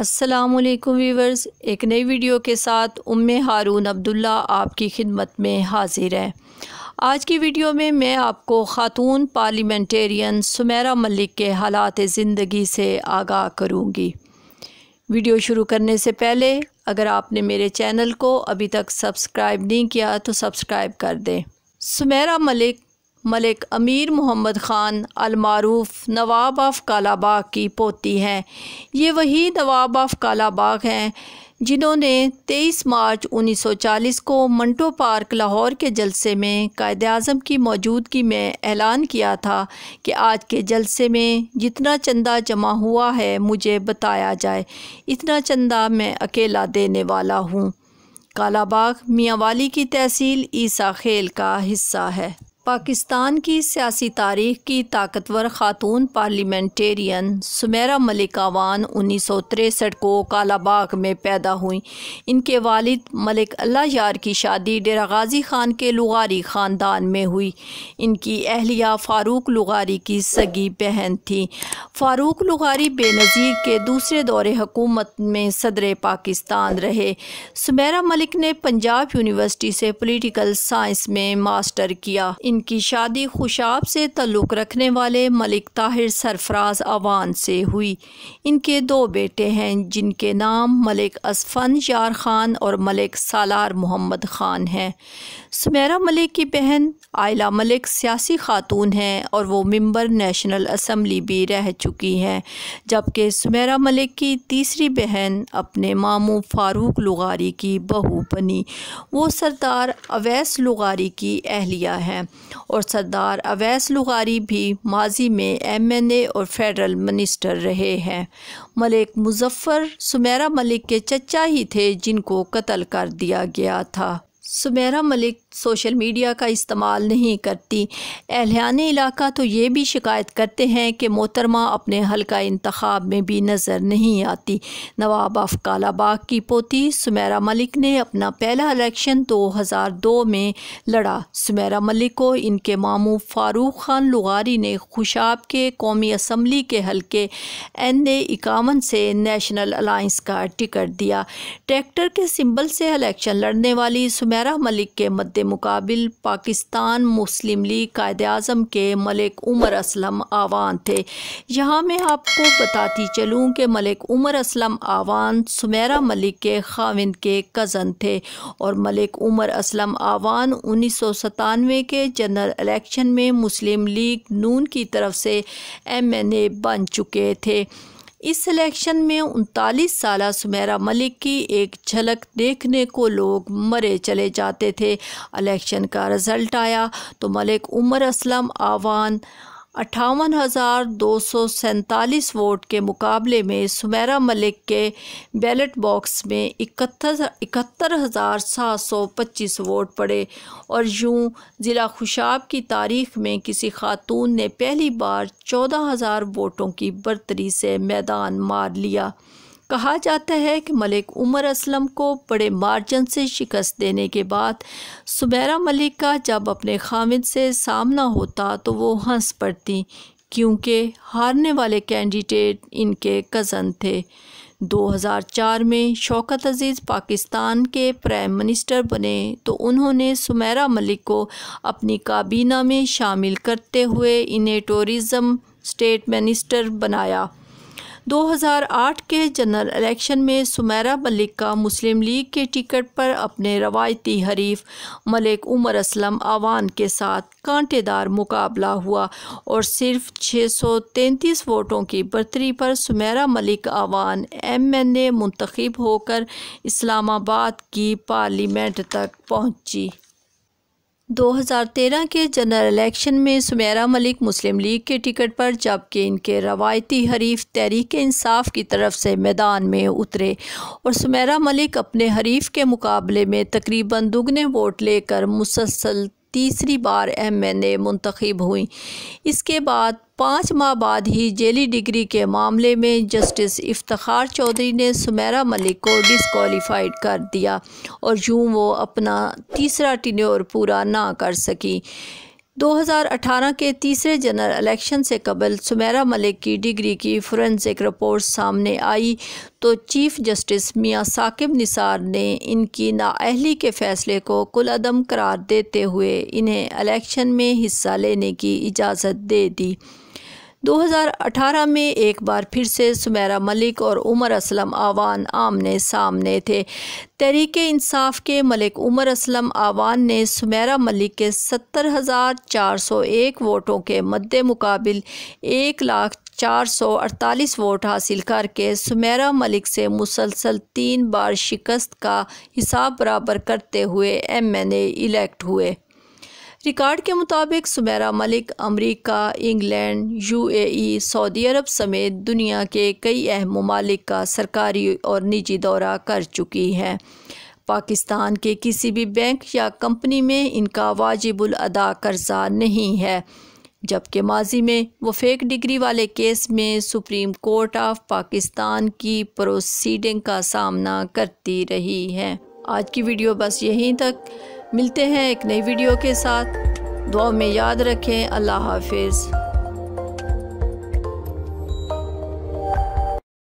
अस्सलाम वालेकुम व्यूवर्स एक नई वीडियो के साथ उम्म हारून अब्दुल्ला आपकी खिदमत में हाजिर है आज की वीडियो में मैं आपको ख़ातून पार्लियामेंटेरियन सुमेरा मलिक के हालात ज़िंदगी से आगाह करूँगी वीडियो शुरू करने से पहले अगर आपने मेरे चैनल को अभी तक सब्सक्राइब नहीं किया तो सब्सक्राइब कर दें सुमेरा मलिक मलिक अमीर मोहम्मद ख़ान अलमारूफ नवाब आफ कालाबाग की पोती हैं ये वही नवाब आफ कालाबाग हैं जिन्होंने 23 मार्च 1940 को मंटो पार्क लाहौर के जलसे में कायद अजम की मौजूदगी में ऐलान किया था कि आज के जलसे में जितना चंदा जमा हुआ है मुझे बताया जाए इतना चंदा मैं अकेला देने वाला हूँ कालाबाग मियाँवाली की तहसील ईसा खेल का हिस्सा है पाकिस्तान की सियासी तारीख की ताकतवर खातून पार्लियामेंटेरियन सुमेरा मलिक अवान उन्नीस सौ तिरसठ को कालाबाग में पैदा हुई इनके वालिद मलिक अल्लाह यार की शादी डेरा गाजी खान के लुगारी ख़ानदान में हुई इनकी अहलिया फ़ारूक लुगारी की सगी बहन थी फ़ारूक लुगारी बेनज़ीर के दूसरे दौरे हुकूमत में सदर पाकिस्तान रहे सुमेरा मलिक ने पंजाब यूनिवर्सिटी से पोलिटिकल साइंस में मास्टर किया इन इनकी शादी खुशाब से तल्लुक़ रखने वाले मलिक ताहिर सरफराज अवान से हुई इनके दो बेटे हैं जिनके नाम मलिक असफन यार ख़ान और मलिक सालार मोहम्मद ख़ान हैं सुमेरा मलिक की बहन आयला मलिक सियासी खातून हैं और वो मंबर नेशनल असम्बली भी रह चुकी हैं जबकि सुमेरा मलिक की तीसरी बहन अपने मामू फारूक लुगारी की बहू बनी वो सरदार अवैस लुगारी की अहलिया हैं और सरदार अवैस लुगारी भी माजी में एमएनए और फेडरल मिनिस्टर रहे हैं मलिक मुजफ्फ़र सुमेरा मलिक के चचा ही थे जिनको कत्ल कर दिया गया था सुमेरा मलिक सोशल मीडिया का इस्तेमाल नहीं करती अहलियान इलाका तो ये भी शिकायत करते हैं कि मोहतरमा अपने हल्का इंतखब में भी नज़र नहीं आती नवाब ऑफ कालाबाग की पोती सुमेरा मलिक ने अपना पहला इलेक्शन दो हज़ार दो में लड़ा सुमेरा मलिक को इनके मामू फ़ारूक खान लुगारी ने खुशाब के कौमी असम्बली के हल्के एन ए इक्यावन से नेशनल अलाइंस का टिकट दिया ट्रैक्टर के सिम्बल से इलेक्शन लड़ने वाली सुमेरा सुनैरा मलिक के मद्द मुकाबिल पाकिस्तान मुस्लिम लीग कायद अजम के मलिक उमर असलम आवान थे यहाँ मैं आपको बताती चलूँ कि मलिक उमर असलम आवान सुमेरा मलिक के खाविंद के कज़न थे और मलिक उमर असलम आवान उन्नीस सौ सतानवे के जनरल इलेक्शन में मुस्लिम लीग नून की तरफ से एम एन ए बन चुके थे इस सिलेक्शन में उनतालीस साल सुमेरा मलिक की एक झलक देखने को लोग मरे चले जाते थे इलेक्शन का रिज़ल्ट आया तो मलिक उमर असलम आवान अट्ठावन हज़ार दो सौ सैंतालीस वोट के मुकाबले में सुमेरा मलिक के बैलेट बॉक्स में इकहत्तर इकहत्तर हज़ार सात सौ पच्चीस वोट पड़े और यूं ज़िला खुशाब की तारीख में किसी खातून ने पहली बार चौदह हज़ार वोटों की बर्तरी से मैदान मार लिया कहा जाता है कि मलिक उमर असलम को बड़े मार्जन से शिकस्त देने के बाद सुबैरा मलिक का जब अपने खामिद से सामना होता तो वो हंस पड़ती क्योंकि हारने वाले कैंडिडेट इनके कज़न थे 2004 में शौकत अजीज़ पाकिस्तान के प्राइम मिनिस्टर बने तो उन्होंने सुमेरा मलिक को अपनी काबीना में शामिल करते हुए इन्हें टूरिज़म स्टेट मिनिस्टर बनाया 2008 के जनरल इलेक्शन में सुमेरा मलिक का मुस्लिम लीग के टिकट पर अपने रवायती हरीफ मलिक उमर असलम आवान के साथ कांटेदार मुकाबला हुआ और सिर्फ 633 वोटों की बर्तरी पर Sumaira Malik Awan M N A मुंतखब होकर इस्लामाबाद की पार्लियामेंट तक पहुंची 2013 के जनरल इलेक्शन में सुमेरा मलिक मुस्लिम लीग के टिकट पर जबकि इनके रवायती हरीफ तहरीक इंसाफ की तरफ से मैदान में उतरे और सुमेरा मलिक अपने हरीफ के मुकाबले में तकरीबन दुगने वोट लेकर मुसलसल तीसरी बार एम एन ए मुंतखब हुई इसके बाद पाँच माह बाद ही जेली डिग्री के मामले में जस्टिस इफ्तार चौधरी ने सुमेरा मलिक को डिसकॉलीफाइड कर दिया और यूँ वो अपना तीसरा टिन्योर पूरा ना कर सकी 2018 के तीसरे जनरल इलेक्शन से कबल सुमेरा मलिक की डिग्री की फोरेंसिक रिपोर्ट सामने आई तो चीफ जस्टिस मियां साकिब निसार ने इनकी नाअहली के फैसले को कुलदम करार देते हुए इन्हें इलेक्शन में हिस्सा लेने की इजाज़त दे दी 2018 में एक बार फिर से सुमेरा मलिक और उमर असलम आवान आमने सामने थे तहरीक इंसाफ के मलिक उमर असलम आवान ने सुमेरा मलिक के सत्तर हज़ार चार सौ एक वोटों के मद्द मुकाबिल एक लाख चार सौ अड़तालीस वोट हासिल करके सुमेरा मलिक से मुसलसल तीन बार शिकस्त का हिसाब बराबर करते हुए एम एन एलेक्ट इलेक्ट हुए रिकॉर्ड के मुताबिक Sumera Malik America England UAE, सऊदी अरब समेत दुनिया के कई अहम ममालिक का सरकारी और निजी दौरा कर चुकी हैं पाकिस्तान के किसी भी बैंक या कंपनी में इनका वाजिबुल अदा कर्जा नहीं है जबकि माजी में वो फेक डिग्री वाले केस में सुप्रीम कोर्ट ऑफ पाकिस्तान की प्रोसीडिंग का सामना करती रही है आज की वीडियो बस यहीं तक मिलते हैं एक नई वीडियो के साथ दुआ में याद रखें अल्लाह हाफिज़